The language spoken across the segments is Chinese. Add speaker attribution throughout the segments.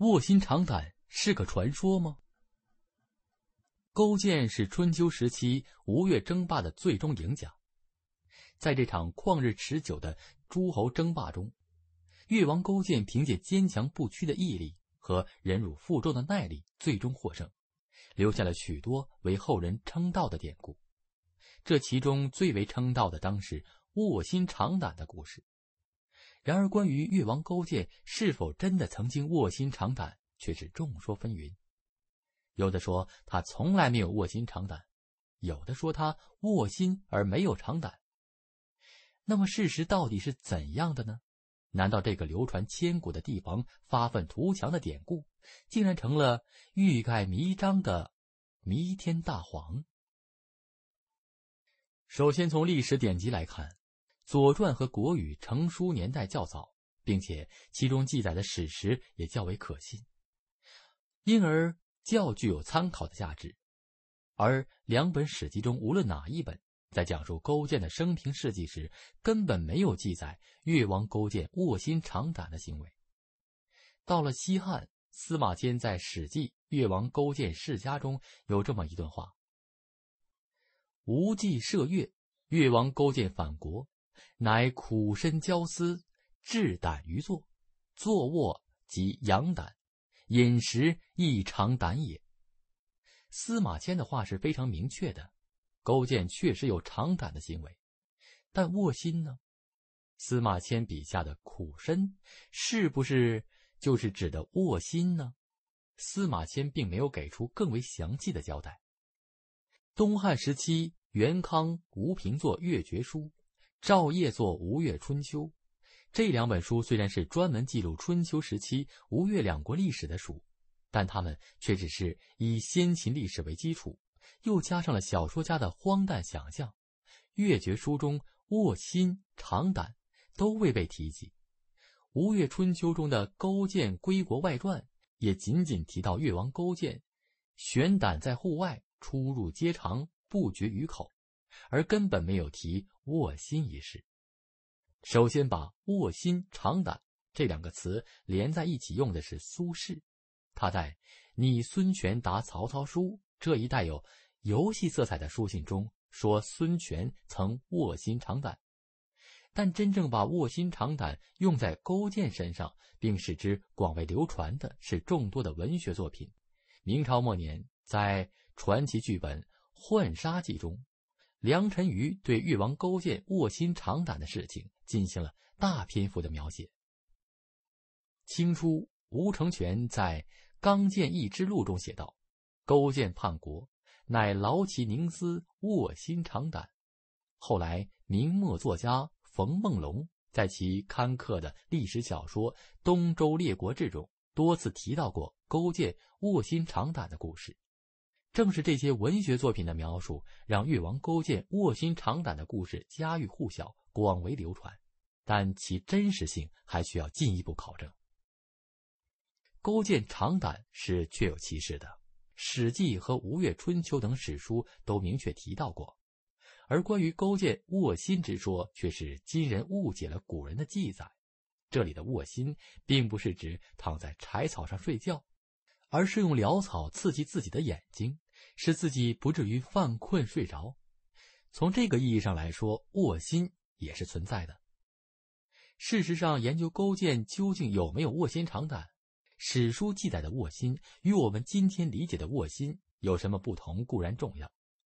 Speaker 1: 卧薪尝胆是个传说吗？勾践是春秋时期吴越争霸的最终赢家，在这场旷日持久的诸侯争霸中，越王勾践凭借坚强不屈的毅力和忍辱负重的耐力，最终获胜，留下了许多为后人称道的典故，这其中最为称道的，当是卧薪尝胆的故事。然而，关于越王勾践是否真的曾经卧薪尝胆，却是众说纷纭。有的说他从来没有卧薪尝胆，有的说他卧薪而没有尝胆。那么，事实到底是怎样的呢？难道这个流传千古的帝王发愤图强的典故，竟然成了欲盖弥彰的弥天大谎？首先，从历史典籍来看。《左传》和《国语》成书年代较早，并且其中记载的史实也较为可信，因而较具有参考的价值。而两本史籍中，无论哪一本，在讲述勾践的生平事迹时，根本没有记载越王勾践卧薪尝胆的行为。到了西汉，司马迁在《史记·越王勾践世家》中有这么一段话：“无忌射越，越王勾践反国。”乃苦身焦思，志胆于坐，坐卧即养胆，饮食亦长胆也。司马迁的话是非常明确的，勾践确实有长胆的行为。但卧薪呢？司马迁笔下的苦身是不是就是指的卧薪呢？司马迁并没有给出更为详细的交代。东汉时期，元康吴平作《越绝书》。赵晔作《吴越春秋》，这两本书虽然是专门记录春秋时期吴越两国历史的书，但他们却只是以先秦历史为基础，又加上了小说家的荒诞想象。《越绝书》中卧薪尝胆都未被提及，《吴越春秋》中的勾践归国外传也仅仅提到越王勾践，悬胆在户外，出入皆尝，不绝于口。而根本没有提卧薪一事。首先把“卧薪尝胆”这两个词连在一起用的是苏轼，他在《拟孙权答曹操书》这一带有游戏色彩的书信中说孙权曾卧薪尝胆。但真正把“卧薪尝胆”用在勾践身上，并使之广为流传的是众多的文学作品。明朝末年，在传奇剧本《浣纱记》中。梁辰瑜对越王勾践卧薪尝胆的事情进行了大篇幅的描写。清初吴承权在《刚剑义之路》中写道：“勾践叛国，乃劳其宁思，卧薪尝胆。”后来，明末作家冯梦龙在其刊刻的历史小说《东周列国志》中多次提到过勾践卧薪尝胆的故事。正是这些文学作品的描述，让越王勾践卧薪尝胆的故事家喻户晓、广为流传。但其真实性还需要进一步考证。勾践尝胆是确有其事的，《史记》和《吴越春秋》等史书都明确提到过。而关于勾践卧薪之说，却是今人误解了古人的记载。这里的卧薪，并不是指躺在柴草上睡觉。而是用潦草刺激自己的眼睛，使自己不至于犯困睡着。从这个意义上来说，卧薪也是存在的。事实上，研究勾践究竟有没有卧薪尝胆，史书记载的卧薪与我们今天理解的卧薪有什么不同固然重要，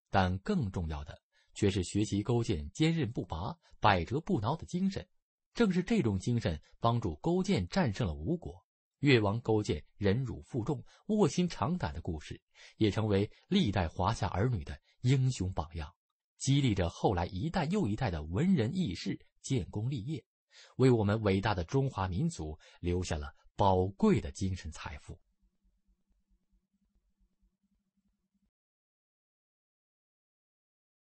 Speaker 1: 但更重要的却是学习勾践坚韧不拔、百折不挠的精神。正是这种精神帮助勾践战胜了吴国。越王勾践忍辱负重、卧薪尝胆的故事，也成为历代华夏儿女的英雄榜样，激励着后来一代又一代的文人义士建功立业，为我们伟大的中华民族留下了宝贵的精神财富。